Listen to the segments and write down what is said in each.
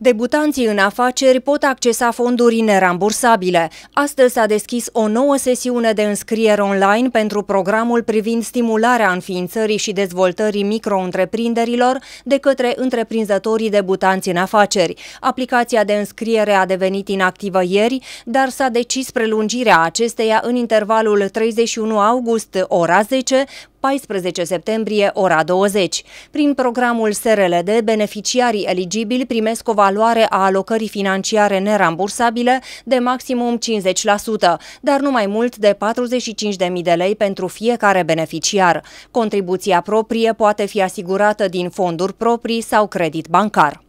Debutanții în afaceri pot accesa fonduri nerambursabile. Astăzi s-a deschis o nouă sesiune de înscriere online pentru programul privind stimularea înființării și dezvoltării micro-întreprinderilor de către întreprinzătorii debutanți în afaceri. Aplicația de înscriere a devenit inactivă ieri, dar s-a decis prelungirea acesteia în intervalul 31 august, ora 10, 14 septembrie, ora 20. Prin programul SRLD, beneficiarii eligibili primesc o valoare a alocării financiare nerambursabile de maximum 50%, dar nu mai mult de 45.000 de lei pentru fiecare beneficiar. Contribuția proprie poate fi asigurată din fonduri proprii sau credit bancar.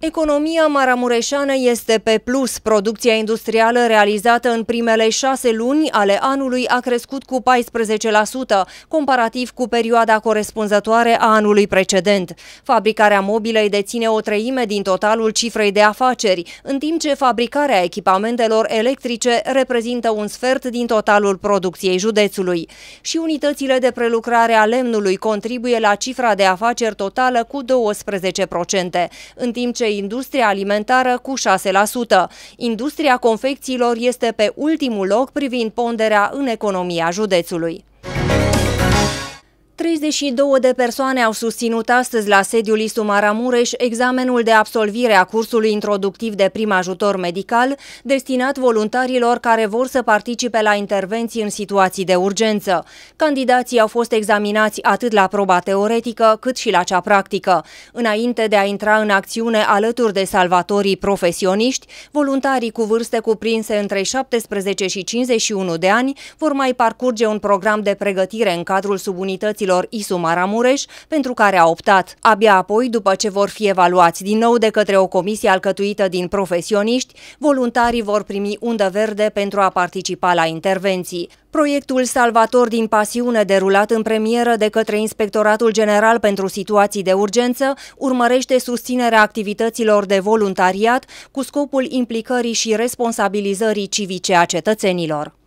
Economia maramureșană este pe plus. Producția industrială realizată în primele șase luni ale anului a crescut cu 14%, comparativ cu perioada corespunzătoare a anului precedent. Fabricarea mobilei deține o treime din totalul cifrei de afaceri, în timp ce fabricarea echipamentelor electrice reprezintă un sfert din totalul producției județului. Și unitățile de prelucrare a lemnului contribuie la cifra de afaceri totală cu 12%, în timp ce industria alimentară cu 6%. Industria confecțiilor este pe ultimul loc privind ponderea în economia județului. 32 de persoane au susținut astăzi la sediul ISU Maramureș examenul de absolvire a cursului introductiv de prim ajutor medical destinat voluntarilor care vor să participe la intervenții în situații de urgență. Candidații au fost examinați atât la proba teoretică cât și la cea practică. Înainte de a intra în acțiune alături de salvatorii profesioniști, voluntarii cu vârste cuprinse între 17 și 51 de ani vor mai parcurge un program de pregătire în cadrul subunității studenților Isu Maramureș, pentru care a optat. Abia apoi, după ce vor fi evaluați din nou de către o comisie alcătuită din profesioniști, voluntarii vor primi undă verde pentru a participa la intervenții. Proiectul Salvator din Pasiune, derulat în premieră de către Inspectoratul General pentru Situații de Urgență, urmărește susținerea activităților de voluntariat cu scopul implicării și responsabilizării civice a cetățenilor.